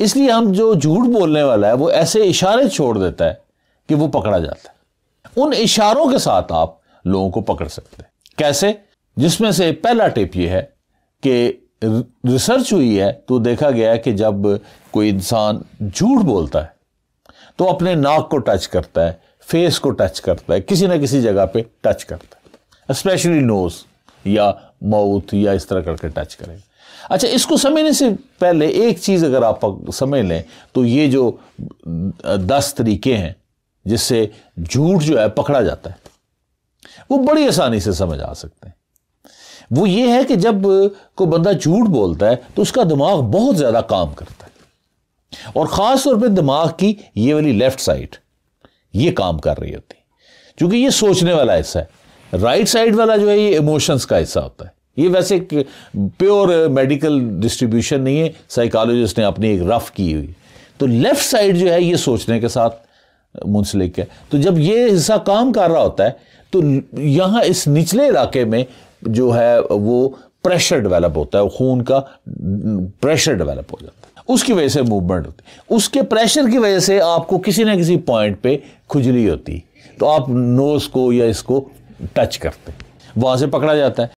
इसलिए हम जो झूठ बोलने वाला है वो ऐसे इशारे छोड़ देता है कि वो पकड़ा जाता है उन इशारों के साथ आप लोगों को पकड़ सकते हैं कैसे जिसमें से पहला टिप ये है कि रिसर्च हुई है तो देखा गया है कि जब कोई इंसान झूठ बोलता है तो अपने नाक को टच करता है फेस को टच करता है किसी ना किसी जगह पे टच करता है स्पेशली नोज या माउथ या इस तरह करके टच करेगा अच्छा इसको समझने से पहले एक चीज़ अगर आप समझ लें तो ये जो दस तरीके हैं जिससे झूठ जो है पकड़ा जाता है वो बड़ी आसानी से समझ आ सकते हैं वो ये है कि जब कोई बंदा झूठ बोलता है तो उसका दिमाग बहुत ज़्यादा काम करता है और ख़ास तौर पे दिमाग की ये वाली लेफ़्ट साइड ये काम कर रही होती है क्योंकि ये सोचने वाला ऐसा है राइट साइड वाला जो है ये इमोशंस का हिस्सा होता है ये वैसे प्योर मेडिकल डिस्ट्रीब्यूशन नहीं है साइकोलॉजिस्ट ने अपनी एक रफ की हुई तो लेफ्ट साइड जो है ये सोचने के साथ मुंसलिक है तो जब ये हिस्सा काम कर रहा होता है तो यहाँ इस निचले इलाके में जो है वो प्रेशर डेवलप होता है खून का प्रेशर डेवलप हो जाता है उसकी वजह से मूवमेंट होती है उसके प्रेशर की वजह से आपको किसी ना किसी पॉइंट पे खुजली होती तो आप नोज को या इसको टच करते हैं वहाँ से पकड़ा जाता है